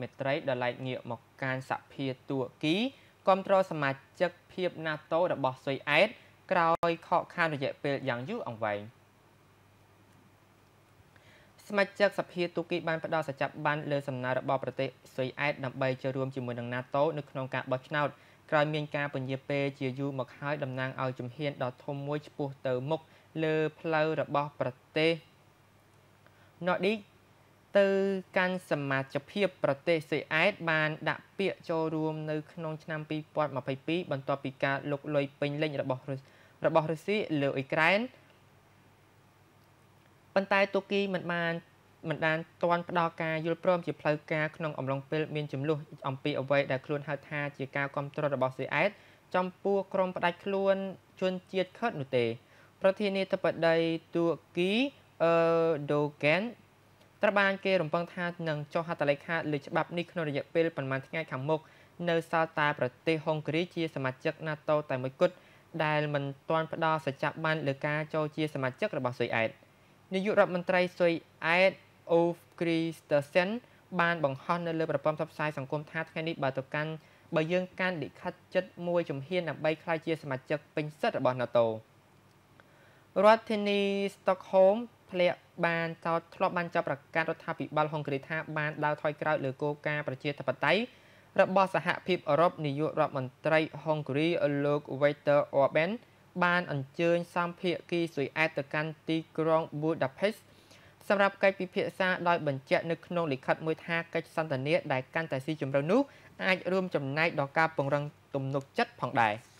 មេត្រីដែលឡែកងាក មកកានសភាទួរគីគ្រប់គ្រងសមាជិក ភាព NATO របស់ស៊ុយអែតក្រោយខកខានរយៈពេលយ៉ាងយូរអង្វែងសមាជិកសភាទូគីបានផ្ដល់សច្ចាប័នលើសំណើរបស់ ប្រទេសស៊ុយអែតដើម្បីចូលរួមជាមួយនឹង NATO នៅក្នុងការបោះឆ្នោតក្រោយមានការពន្យាពេលជាយូរមកហើយតំណាងឲ្យជំហានដ៏ធំមួយឆ្ពោះទៅមុខលើផ្លូវរបស់ប្រទេស Nordic ទៅកាន់សមាជិកភាពប្រទេសស៊ុយអែតបានដាក់ពាក្យចូលរួមនៅក្នុងឆ្នាំ2022បន្ទាប់ពីការលុកលុយពេញលេញ របស់របស់រុស្ស៊ីលើអ៊ុយក្រែនប៉ុន្តែទូគីមិនបានមិនបានទាន់ផ្ដល់ការយល់ព្រមជាផ្លូវការក្នុងអំឡុងពេលមានចំនួនអំពីអ្វីដែលខ្លួនហៅថាជាការគ្រប់គ្រងរបស់ស៊ុយអែតចំពោះក្រុមផ្ដាច់ខ្លួនជនជាតិខិតនោះទេប្រធានាធិបតីទូគីអឺដូហ្គែនត្រូវបានគេរំពឹងថានឹងចុះហត្ថលេខាលើច្បាប់នេះក្នុងរយៈពេលប្រហែលថ្ងៃខាងមុខនៅសាលតា ប្រទេសហុងគ្រីជា សមាជិក NATO តែមួយគត់ដែលមិនទាន់ផ្ដល់សច្ចប័នលើការចូលជាសមាជិករបស់ស៊ុយអែតនាយករដ្ឋមន្ត្រីស៊ុយអែតអូគ្រីស្ទើសិនបាន បង្ហោះនៅលើប្រព័ន្ធផ្សព្វផ្សាយសង្គមថាថ្ងៃនេះបើទៅកាន់បើយើងកាន់លិខិតចិត្តមួយជំហានដើម្បីក្លាយជា សមាជិកពេញសិទ្ធិរបស់ NATO រដ្ឋធានី Stockholm ភ្លាក់បានចោទធ្លាប់បានចោទប្រកាសរដ្ឋាភិបាលហុងគ្រីថាបានដើរថយក្រោយលើគោលការណ៍ប្រជាធិបតេយ្យរបស់សហភាពអឺរ៉ុបនាយករដ្ឋមន្ត្រីហុងគ្រីលោក Viktor Orbán បានអញ្ជើញសម្ភារគីស៊ុយអែតទៅកាន់ទីក្រុង Budapest សម្រាប់កិច្ចពិភាក្សាដោយបញ្ជាក់នៅក្នុងលិខិតមួយថាកិច្ចសន្ទនាដែលកាន់តែស៊ីជម្រៅនោះអាចរួមចំណែកដល់ការពង្រឹងទំនុកចិត្តផងដែរ។